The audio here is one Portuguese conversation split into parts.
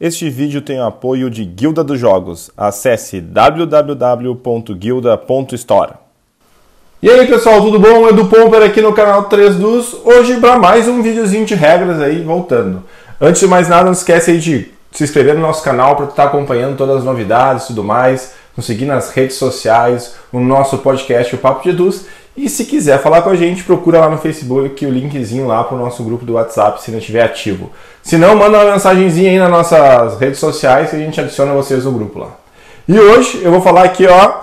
Este vídeo tem o apoio de Guilda dos Jogos. Acesse www.guilda.store. E aí pessoal, tudo bom? Edu Pomper aqui no canal 3 dos, hoje para mais um videozinho de regras aí, voltando. Antes de mais nada, não esquece aí de se inscrever no nosso canal para estar tá acompanhando todas as novidades e tudo mais, nos seguir nas redes sociais, o nosso podcast, o Papo de Eduz, e se quiser falar com a gente, procura lá no Facebook o linkzinho lá para o nosso grupo do WhatsApp, se não estiver ativo. Se não, manda uma mensagenzinha aí nas nossas redes sociais que a gente adiciona vocês no grupo lá. E hoje eu vou falar aqui, ó,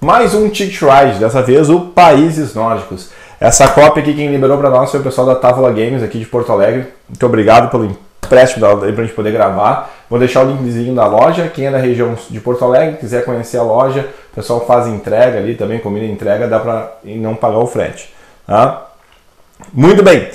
mais um Ticket Ride, dessa vez o Países Nórdicos. Essa cópia aqui quem liberou para nós foi o pessoal da Távola Games aqui de Porto Alegre. Muito obrigado pelo empréstimo para a gente poder gravar. Vou deixar o linkzinho da loja. Quem é da região de Porto Alegre, quiser conhecer a loja, o pessoal faz entrega ali também, comida entrega, dá para não pagar o frete. Tá? Muito bem.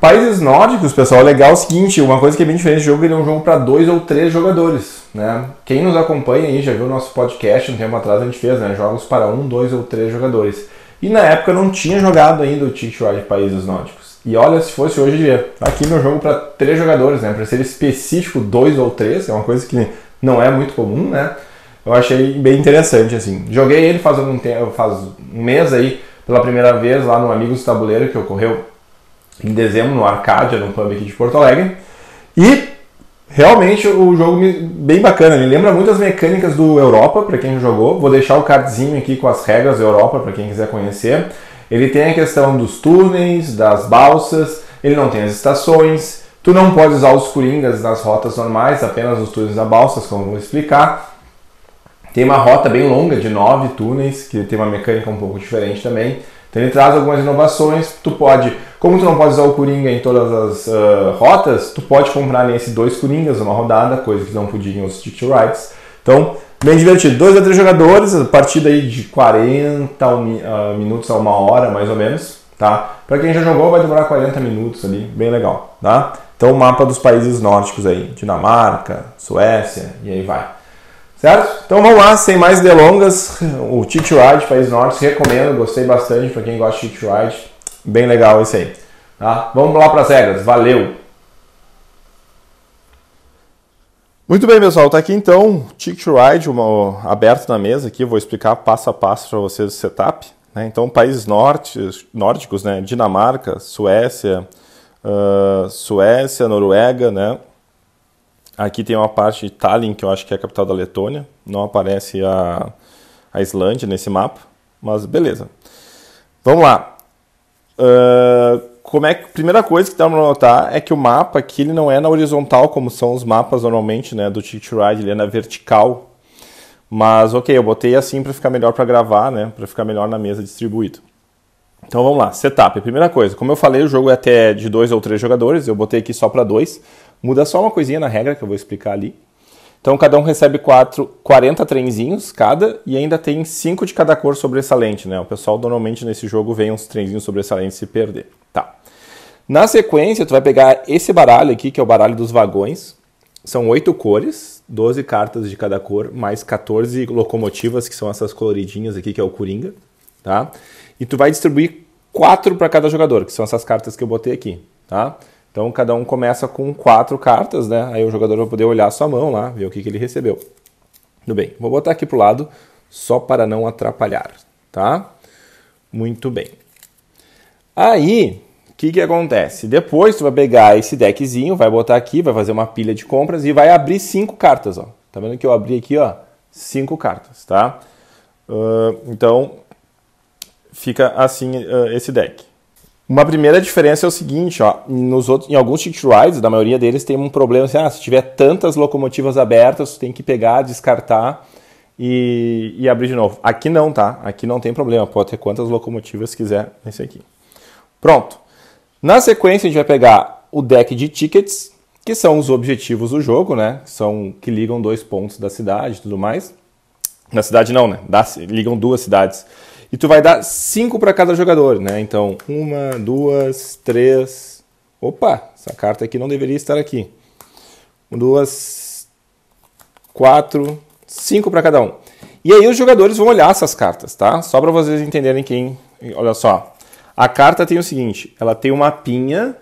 Países nórdicos, pessoal, é legal é o seguinte, uma coisa que é bem diferente, o jogo ele é um jogo para dois ou três jogadores, né? Quem nos acompanha aí já viu nosso podcast um tempo atrás a gente fez, né? Jogos para um, dois ou três jogadores. E na época não tinha jogado ainda o Ticket Ride Países Nórdicos. E olha, se fosse hoje, dia. Tá aqui meu jogo para três jogadores, né? Para ser específico, dois ou três, é uma coisa que não é muito comum, né? Eu achei bem interessante, assim. Joguei ele faz algum tempo, faz um mês aí, pela primeira vez lá no Amigos do Tabuleiro, que ocorreu em dezembro no Arcádia, num pub aqui de Porto Alegre. E realmente o jogo bem bacana, ele lembra muito as mecânicas do Europa, para quem jogou. Vou deixar o cardzinho aqui com as regras do Europa para quem quiser conhecer. Ele tem a questão dos túneis, das balsas, ele não tem as estações. Tu não pode usar os coringas nas rotas normais, apenas os túneis da balsas, como eu vou explicar. Tem uma rota bem longa de nove túneis, que tem uma mecânica um pouco diferente também. Então ele traz algumas inovações. Tu pode, como tu não pode usar o Coringa em todas as uh, rotas, tu pode comprar nesse dois Coringas uma rodada, coisa que não podia em outros Ticket Rides. Então, bem divertido. Dois a três jogadores, a partida aí de 40 ah, minutos a uma hora, mais ou menos, tá? Para quem já jogou, vai demorar 40 minutos ali, bem legal, tá? Então, o mapa dos países nórdicos aí, Dinamarca, Suécia e aí vai. Certo? Então vamos lá, sem mais delongas, o Tite Ride, País Norte, recomendo, gostei bastante para quem gosta de Tite Ride, bem legal esse aí. Tá? Vamos lá para as regras, valeu! Muito bem, pessoal, tá aqui então Ticket Ride uma, aberto na mesa aqui, vou explicar passo a passo para vocês o setup. Né? Então, países norte, nórdicos, né? Dinamarca, Suécia, uh, Suécia, Noruega, né? Aqui tem uma parte de Tallinn, que eu acho que é a capital da Letônia, não aparece a, a Islândia nesse mapa, mas beleza. Vamos lá. Uh, como é que, primeira coisa que dá para notar é que o mapa aqui ele não é na horizontal como são os mapas normalmente, né, do Ticket Ride, ele é na vertical. Mas OK, eu botei assim para ficar melhor para gravar, né, para ficar melhor na mesa distribuído. Então vamos lá, setup. Primeira coisa, como eu falei, o jogo é até de dois ou três jogadores, eu botei aqui só para dois. Muda só uma coisinha na regra que eu vou explicar ali. Então cada um recebe quatro, 40 trenzinhos cada e ainda tem cinco de cada cor sobressalente, né? O pessoal normalmente nesse jogo vem uns trenzinhos sobressalentes se perder. Na sequência, tu vai pegar esse baralho aqui, que é o baralho dos vagões. São oito cores, 12 cartas de cada cor, mais 14 locomotivas, que são essas coloridinhas aqui, que é o Coringa. Tá? E tu vai distribuir quatro para cada jogador, que são essas cartas que eu botei aqui. Tá? Então cada um começa com quatro cartas, né? Aí o jogador vai poder olhar a sua mão lá, ver o que, que ele recebeu. Tudo bem, vou botar aqui pro lado, só para não atrapalhar, tá? Muito bem. Aí que, que acontece? Depois tu vai pegar esse deckzinho, vai botar aqui, vai fazer uma pilha de compras e vai abrir cinco cartas, ó. Tá vendo que eu abri aqui, ó, cinco cartas, tá? Uh, então fica assim uh, esse deck. Uma primeira diferença é o seguinte, ó, nos outros, em alguns ticket rides, da maioria deles tem um problema assim, ah, se tiver tantas locomotivas abertas, tu tem que pegar, descartar e, e abrir de novo. Aqui não, tá? Aqui não tem problema, pode ter quantas locomotivas quiser nesse aqui. Pronto. Na sequência, a gente vai pegar o deck de tickets, que são os objetivos do jogo, né? São que ligam dois pontos da cidade e tudo mais. Na cidade não, né? ligam duas cidades. E tu vai dar cinco para cada jogador, né? Então, uma, duas, três. Opa, essa carta aqui não deveria estar aqui. Um, duas, quatro, cinco para cada um. E aí os jogadores vão olhar essas cartas, tá? Só para vocês entenderem quem. Olha só. A carta tem o seguinte: ela tem um mapinha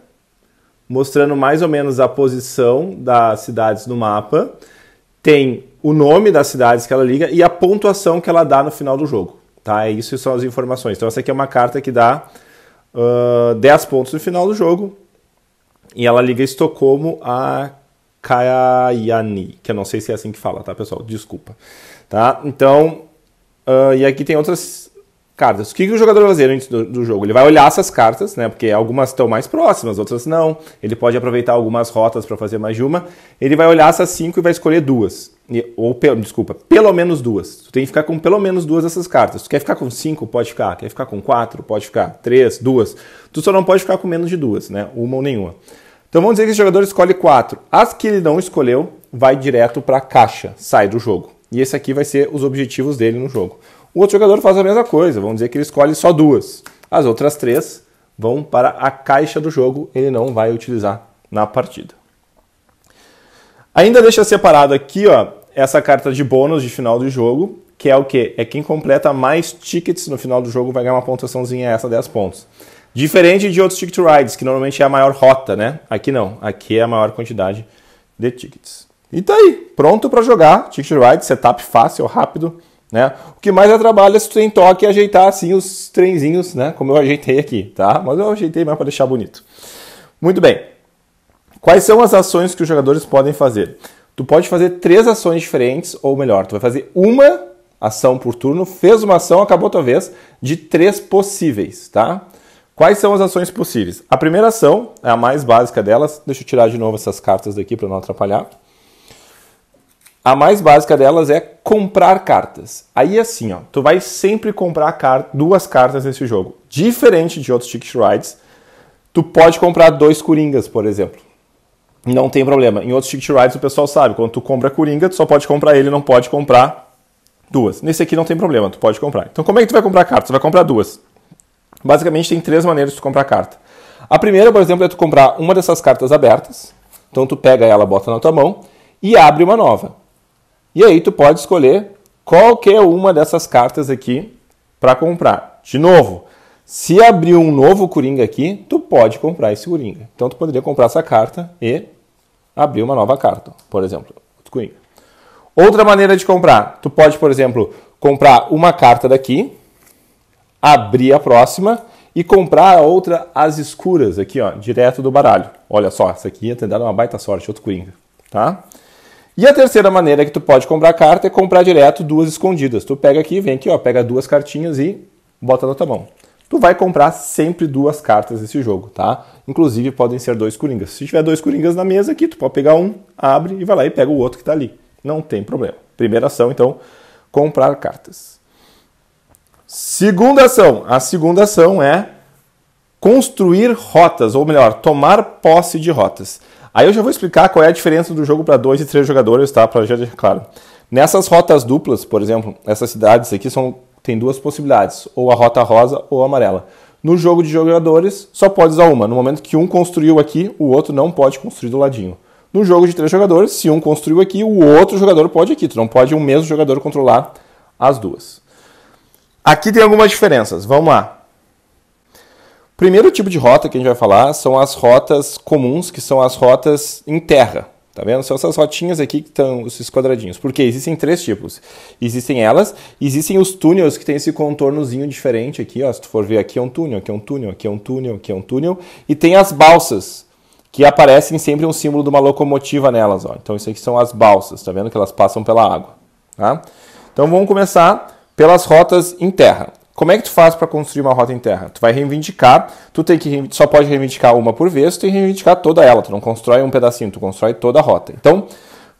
mostrando mais ou menos a posição das cidades no mapa, tem o nome das cidades que ela liga e a pontuação que ela dá no final do jogo. Tá? É isso são as informações. Então, essa aqui é uma carta que dá uh, 10 pontos no final do jogo e ela liga Estocolmo a Kayani, que eu não sei se é assim que fala, tá, pessoal? Desculpa. Tá? Então, uh, e aqui tem outras cartas. O que, que o jogador vai fazer antes do, do, jogo? Ele vai olhar essas cartas, né? Porque algumas estão mais próximas, outras não. Ele pode aproveitar algumas rotas para fazer mais de uma. Ele vai olhar essas cinco e vai escolher duas. E, ou, desculpa, pelo menos duas. Tu tem que ficar com pelo menos duas dessas cartas. Tu quer ficar com cinco? Pode ficar. Quer ficar com quatro? Pode ficar. Três, duas. Tu só não pode ficar com menos de duas, né? Uma ou nenhuma. Então vamos dizer que esse jogador escolhe quatro. As que ele não escolheu, vai direto para a caixa, sai do jogo. E esse aqui vai ser os objetivos dele no jogo. O outro jogador faz a mesma coisa, vamos dizer que ele escolhe só duas. As outras três vão para a caixa do jogo, ele não vai utilizar na partida. Ainda deixa separado aqui ó, essa carta de bônus de final do jogo, que é o que? É quem completa mais tickets no final do jogo vai ganhar uma pontuaçãozinha essa, 10 pontos. Diferente de outros ticket rides, que normalmente é a maior rota, né? Aqui não, aqui é a maior quantidade de tickets. E tá aí, pronto para jogar, ticket ride, setup fácil, rápido né? O que mais é trabalho é se tu tem toque e ajeitar assim os trenzinhos, né? Como eu ajeitei aqui, tá? Mas eu ajeitei mais para deixar bonito. Muito bem. Quais são as ações que os jogadores podem fazer? Tu pode fazer três ações diferentes, ou melhor, tu vai fazer uma ação por turno, fez uma ação, acabou tua vez, de três possíveis, tá? Quais são as ações possíveis? A primeira ação é a mais básica delas. Deixa eu tirar de novo essas cartas daqui para não atrapalhar. A mais básica delas é comprar cartas. Aí é assim, ó, tu vai sempre comprar car duas cartas nesse jogo. Diferente de outros Ticket Rides, tu pode comprar dois Coringas, por exemplo. Não tem problema. Em outros Ticket Rides o pessoal sabe, quando tu compra Coringa, tu só pode comprar ele, não pode comprar duas. Nesse aqui não tem problema, tu pode comprar. Então como é que tu vai comprar cartas? Tu vai comprar duas. Basicamente tem três maneiras de tu comprar carta. A primeira, por exemplo, é tu comprar uma dessas cartas abertas. Então tu pega ela, bota na tua mão e abre uma nova. E aí tu pode escolher qualquer é uma dessas cartas aqui para comprar. De novo, se abrir um novo Coringa aqui, tu pode comprar esse Coringa. Então tu poderia comprar essa carta e abrir uma nova carta, por exemplo, outro Coringa. Outra maneira de comprar, tu pode, por exemplo, comprar uma carta daqui, abrir a próxima e comprar a outra às escuras aqui, ó, direto do baralho. Olha só, essa aqui ia ter dado uma baita sorte, outro Coringa, tá? E a terceira maneira que tu pode comprar carta é comprar direto duas escondidas. Tu pega aqui, vem aqui, ó, pega duas cartinhas e bota na tua mão. Tu vai comprar sempre duas cartas nesse jogo, tá? Inclusive podem ser dois coringas. Se tiver dois coringas na mesa aqui, tu pode pegar um, abre e vai lá e pega o outro que tá ali. Não tem problema. Primeira ação, então, comprar cartas. Segunda ação. A segunda ação é construir rotas, ou melhor, tomar posse de rotas. Aí eu já vou explicar qual é a diferença do jogo para dois e três jogadores, tá? Para já deixar claro. Nessas rotas duplas, por exemplo, essas cidades aqui são tem duas possibilidades, ou a rota rosa ou amarela. No jogo de jogadores, só pode usar uma. No momento que um construiu aqui, o outro não pode construir do ladinho. No jogo de três jogadores, se um construiu aqui, o outro jogador pode aqui. Tu não pode o um mesmo jogador controlar as duas. Aqui tem algumas diferenças. Vamos lá. Primeiro tipo de rota que a gente vai falar são as rotas comuns, que são as rotas em terra. Tá vendo? São essas rotinhas aqui que estão, esses quadradinhos. Porque existem três tipos. Existem elas, existem os túneis que tem esse contornozinho diferente aqui, ó. Se tu for ver, aqui é um túnel, aqui é um túnel, aqui é um túnel, aqui é um túnel. E tem as balsas, que aparecem sempre um símbolo de uma locomotiva nelas, ó. Então isso aqui são as balsas, tá vendo? Que elas passam pela água, tá? Então vamos começar pelas rotas em terra. Como é que tu faz para construir uma rota em terra? Tu vai reivindicar, tu tem que só pode reivindicar uma por vez, tu tem que reivindicar toda ela, tu não constrói um pedacinho, tu constrói toda a rota. Então,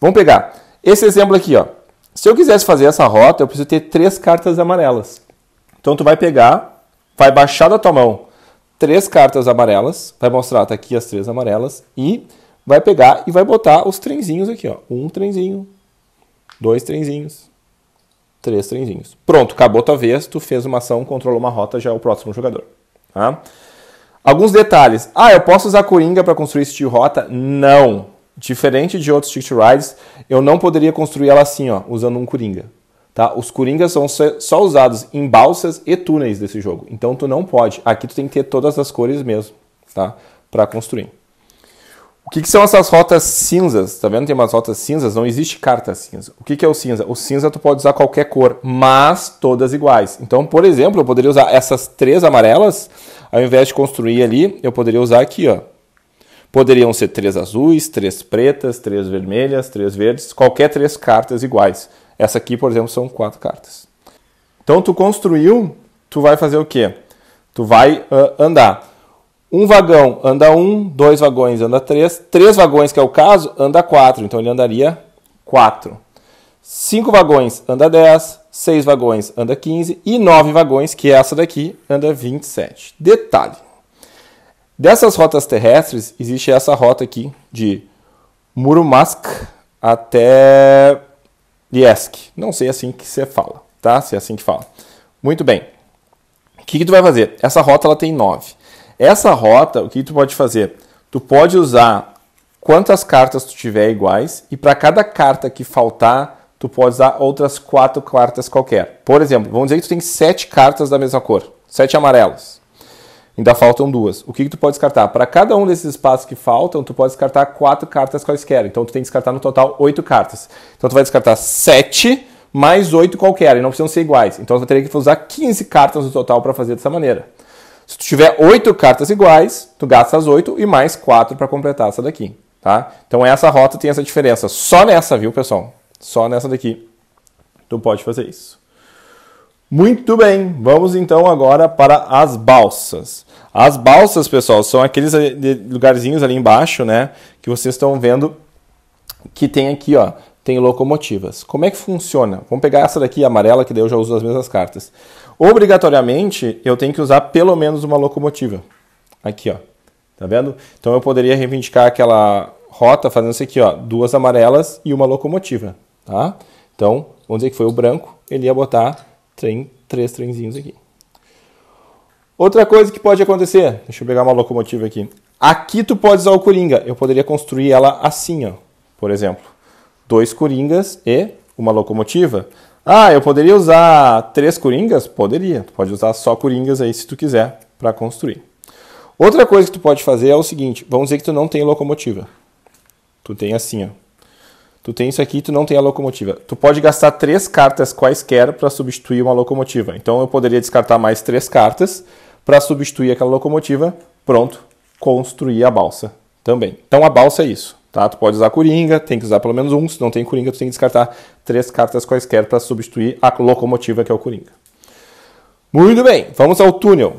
vamos pegar esse exemplo aqui, ó. Se eu quisesse fazer essa rota, eu preciso ter três cartas amarelas. Então tu vai pegar, vai baixar da tua mão três cartas amarelas, vai mostrar, tá aqui as três amarelas, e vai pegar e vai botar os trenzinhos aqui, ó. Um trenzinho, dois trenzinhos, três trenzinhos. Pronto, acabou tua vez, tu fez uma ação, controlou uma rota, já é o próximo jogador. Tá? Alguns detalhes. Ah, eu posso usar Coringa para construir esse de rota? Não. Diferente de outros Ticket Rides, eu não poderia construir ela assim, ó, usando um Coringa. Tá? Os Coringas são só usados em balsas e túneis desse jogo. Então tu não pode. Aqui tu tem que ter todas as cores mesmo, tá? Para construir. O que, que, são essas rotas cinzas? Tá vendo? Tem umas rotas cinzas, não existe carta cinza. O que, que, é o cinza? O cinza tu pode usar qualquer cor, mas todas iguais. Então, por exemplo, eu poderia usar essas três amarelas, ao invés de construir ali, eu poderia usar aqui, ó. Poderiam ser três azuis, três pretas, três vermelhas, três verdes, qualquer três cartas iguais. Essa aqui, por exemplo, são quatro cartas. Então, tu construiu, tu vai fazer o quê? Tu vai uh, andar. Um vagão anda um, dois vagões anda três, três vagões, que é o caso, anda quatro, então ele andaria quatro. Cinco vagões anda dez, seis vagões anda quinze e nove vagões, que é essa daqui, anda vinte e sete. Detalhe: dessas rotas terrestres, existe essa rota aqui de Murumask até Liesk. Não sei é assim que você fala, tá? Se é assim que fala. Muito bem. O que, que tu vai fazer? Essa rota ela tem nove. Essa rota, o que tu pode fazer? Tu pode usar quantas cartas tu tiver iguais e para cada carta que faltar, tu pode usar outras quatro cartas qualquer. Por exemplo, vamos dizer que tu tem sete cartas da mesma cor, sete amarelas. Ainda faltam duas. O que, que tu pode descartar? Para cada um desses espaços que faltam, tu pode descartar quatro cartas quaisquer. Então tu tem que descartar no total oito cartas. Então tu vai descartar sete mais oito qualquer, e não precisam ser iguais. Então tu teria que usar 15 cartas no total para fazer dessa maneira. Se tu tiver oito cartas iguais, tu gasta as oito e mais quatro para completar essa daqui, tá? Então essa rota tem essa diferença. Só nessa, viu, pessoal? Só nessa daqui. Tu pode fazer isso. Muito bem, vamos então agora para as balsas. As balsas, pessoal, são aqueles eh, lugarzinhos ali embaixo, né? Que vocês estão vendo que tem aqui, ó tem locomotivas. Como é que funciona? Vamos pegar essa daqui, amarela, que daí eu já uso as mesmas cartas. Obrigatoriamente, eu tenho que usar pelo menos uma locomotiva. Aqui, ó. Tá vendo? Então eu poderia reivindicar aquela rota fazendo isso aqui, ó. Duas amarelas e uma locomotiva, tá? Então, vamos dizer que foi o branco, ele ia botar trem, três trenzinhos aqui. Outra coisa que pode acontecer, deixa eu pegar uma locomotiva aqui. Aqui tu pode usar o Coringa. Eu poderia construir ela assim, ó, por exemplo dois coringas e uma locomotiva. Ah, eu poderia usar três coringas? Poderia. Tu pode usar só coringas aí se tu quiser para construir. Outra coisa que tu pode fazer é o seguinte: vamos dizer que tu não tem locomotiva. Tu tem assim, ó. Tu tem isso aqui, e tu não tem a locomotiva. Tu pode gastar três cartas quaisquer para substituir uma locomotiva. Então eu poderia descartar mais três cartas para substituir aquela locomotiva. Pronto, construir a balsa também. Então a balsa é isso. Tá? Tu pode usar Coringa, tem que usar pelo menos um. Se não tem Coringa, tu tem que descartar três cartas quaisquer para substituir a locomotiva que é o Coringa. Muito bem, vamos ao túnel.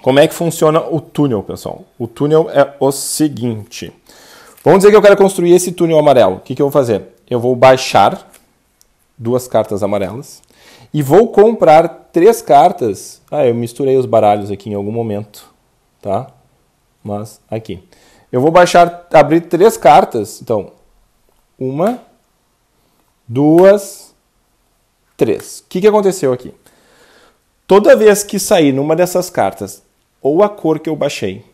Como é que funciona o túnel, pessoal? O túnel é o seguinte. Vamos dizer que eu quero construir esse túnel amarelo. O que, que eu vou fazer? Eu vou baixar duas cartas amarelas e vou comprar três cartas. Ah, eu misturei os baralhos aqui em algum momento, tá? Mas aqui. Eu vou baixar, abrir três cartas. Então, uma, duas, três. O que, que aconteceu aqui? Toda vez que sair numa dessas cartas, ou a cor que eu baixei,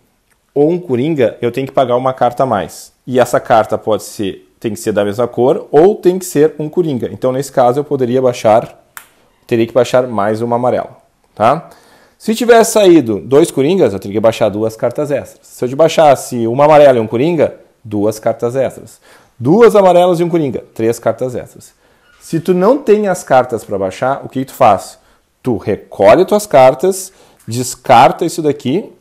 ou um coringa, eu tenho que pagar uma carta a mais. E essa carta pode ser tem que ser da mesma cor ou tem que ser um coringa. Então, nesse caso, eu poderia baixar, teria que baixar mais uma amarela, tá? Se tivesse saído dois coringas, eu teria que baixar duas cartas extras. Se eu te baixasse uma amarela e um coringa, duas cartas extras. Duas amarelas e um coringa, três cartas extras. Se tu não tem as cartas para baixar, o que, que tu faz? Tu recolhe tuas cartas, descarta isso daqui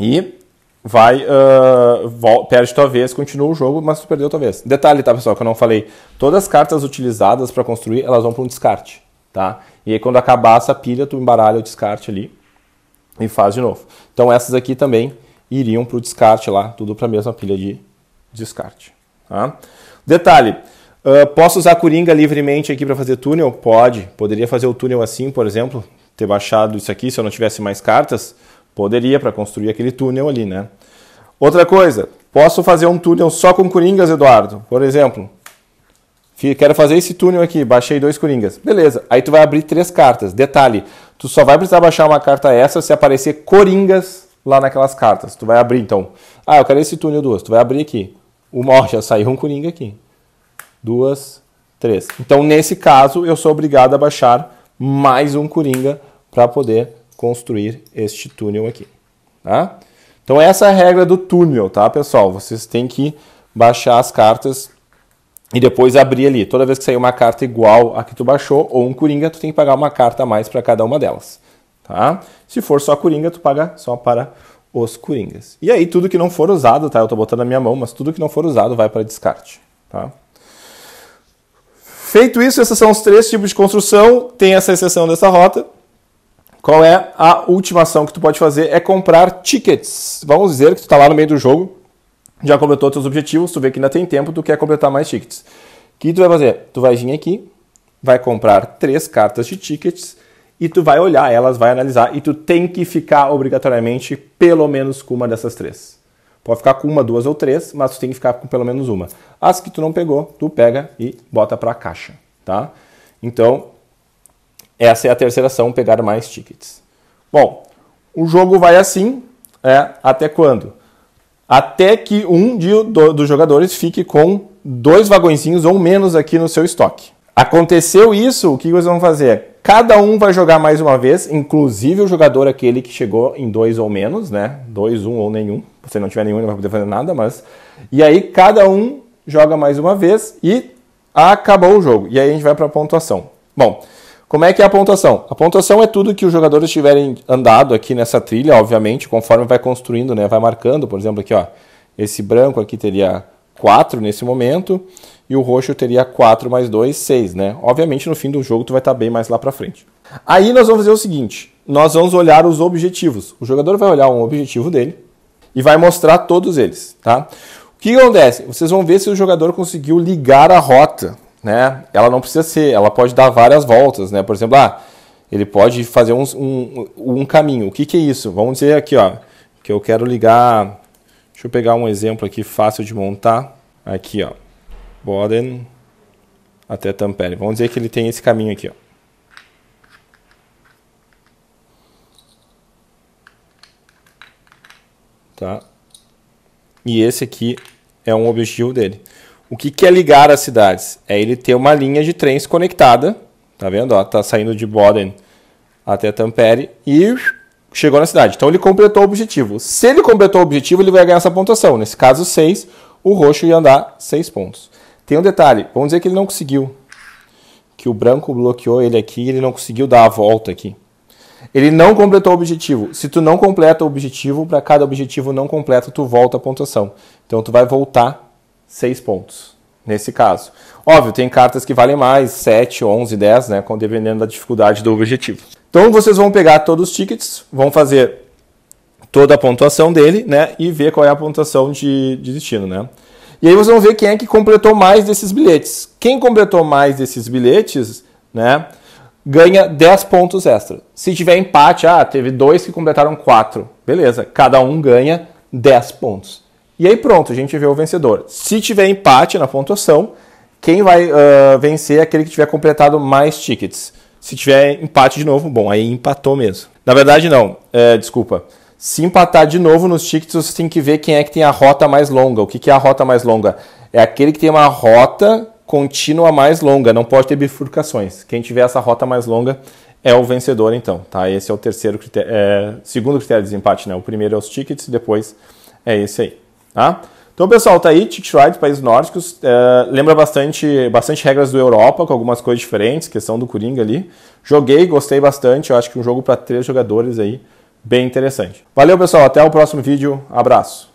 e vai uh, perde tua vez, continua o jogo, mas tu perdeu tua vez. Detalhe, tá, pessoal, que eu não falei. Todas as cartas utilizadas para construir, elas vão para um descarte, tá? E aí quando acabar essa pilha, tu embaralha o descarte ali e faz de novo. Então essas aqui também iriam para o descarte lá, tudo para a mesma pilha de descarte. Tá? Detalhe, uh, posso usar a Coringa livremente aqui para fazer túnel? Pode. Poderia fazer o túnel assim, por exemplo, ter baixado isso aqui se eu não tivesse mais cartas? Poderia, para construir aquele túnel ali, né? Outra coisa, posso fazer um túnel só com Coringas, Eduardo? Por exemplo, Quero fazer esse túnel aqui, baixei dois coringas. Beleza, aí tu vai abrir três cartas. Detalhe, tu só vai precisar baixar uma carta essa se aparecer coringas lá naquelas cartas. Tu vai abrir então. Ah, eu quero esse túnel duas. Tu vai abrir aqui. Uma, ó, já saiu um coringa aqui. Duas, três. Então, nesse caso, eu sou obrigado a baixar mais um coringa para poder construir este túnel aqui. Tá? Então, essa é a regra do túnel, tá, pessoal? Vocês têm que baixar as cartas e depois abrir ali. Toda vez que sair uma carta igual a que tu baixou ou um coringa, tu tem que pagar uma carta a mais para cada uma delas, tá? Se for só coringa, tu paga só para os coringas. E aí tudo que não for usado, tá? Eu estou botando na minha mão, mas tudo que não for usado vai para descarte, tá? Feito isso, esses são os três tipos de construção, tem essa exceção dessa rota. Qual é a última ação que tu pode fazer? É comprar tickets. Vamos dizer que tu está lá no meio do jogo, já completou seus objetivos, tu vê que ainda tem tempo, tu quer completar mais tickets. O que tu vai fazer? Tu vai vir aqui, vai comprar três cartas de tickets e tu vai olhar elas, vai analisar e tu tem que ficar obrigatoriamente pelo menos com uma dessas três. Pode ficar com uma, duas ou três, mas tu tem que ficar com pelo menos uma. As que tu não pegou, tu pega e bota para a caixa, tá? Então, essa é a terceira ação, pegar mais tickets. Bom, o jogo vai assim, é, até quando? até que um de, do, dos jogadores fique com dois vagõezinhos ou menos aqui no seu estoque. Aconteceu isso, o que vocês vão fazer? Cada um vai jogar mais uma vez, inclusive o jogador aquele que chegou em dois ou menos, né? Dois, um ou nenhum. Se não tiver nenhum, não vai poder fazer nada, mas. E aí cada um joga mais uma vez e acabou o jogo. E aí a gente vai para a pontuação. Bom, como é que é a pontuação? A pontuação é tudo que os jogadores tiverem andado aqui nessa trilha, obviamente, conforme vai construindo, né? Vai marcando, por exemplo, aqui, ó. Esse branco aqui teria 4 nesse momento e o roxo teria 4 mais 2, 6, né? Obviamente, no fim do jogo, tu vai estar tá bem mais lá para frente. Aí nós vamos fazer o seguinte, nós vamos olhar os objetivos. O jogador vai olhar um objetivo dele e vai mostrar todos eles, tá? O que acontece? Vocês vão ver se o jogador conseguiu ligar a rota, né? Ela não precisa ser, ela pode dar várias voltas, né? Por exemplo, ah, ele pode fazer um, um, um caminho. O que, que é isso? Vamos dizer aqui, ó, que eu quero ligar. Deixa eu pegar um exemplo aqui fácil de montar. Aqui, ó, Boden até Tampere. Vamos dizer que ele tem esse caminho aqui, ó. Tá? E esse aqui é um objetivo dele. O que, que é ligar as cidades? É ele ter uma linha de trens conectada, tá vendo? Ó, tá saindo de Boden até Tampere e chegou na cidade. Então ele completou o objetivo. Se ele completou o objetivo, ele vai ganhar essa pontuação. Nesse caso, 6, o roxo ia andar 6 pontos. Tem um detalhe, vamos dizer que ele não conseguiu. Que o branco bloqueou ele aqui e ele não conseguiu dar a volta aqui. Ele não completou o objetivo. Se tu não completa o objetivo, para cada objetivo não completo, tu volta a pontuação. Então tu vai voltar 6 pontos, nesse caso. Óbvio, tem cartas que valem mais, 7, 11, 10, né, dependendo da dificuldade do objetivo. Então vocês vão pegar todos os tickets, vão fazer toda a pontuação dele, né, e ver qual é a pontuação de, de destino, né. E aí vocês vão ver quem é que completou mais desses bilhetes. Quem completou mais desses bilhetes, né, ganha 10 pontos extra. Se tiver empate, ah, teve dois que completaram quatro, beleza, cada um ganha 10 pontos. E aí pronto, a gente vê o vencedor. Se tiver empate na pontuação, quem vai uh, vencer é aquele que tiver completado mais tickets. Se tiver empate de novo, bom, aí empatou mesmo. Na verdade, não, é, desculpa. Se empatar de novo nos tickets, você tem que ver quem é que tem a rota mais longa. O que, que é a rota mais longa? É aquele que tem uma rota contínua mais longa, não pode ter bifurcações. Quem tiver essa rota mais longa é o vencedor, então, tá? Esse é o terceiro critério, é, segundo critério de desempate, né? O primeiro é os tickets, depois é esse aí. Tá? Então, pessoal, tá aí, Ticktrides, países nórdicos. É, lembra bastante, bastante regras do Europa, com algumas coisas diferentes, questão do Coringa ali. Joguei, gostei bastante. Eu acho que um jogo para três jogadores aí, bem interessante. Valeu, pessoal. Até o próximo vídeo. Abraço.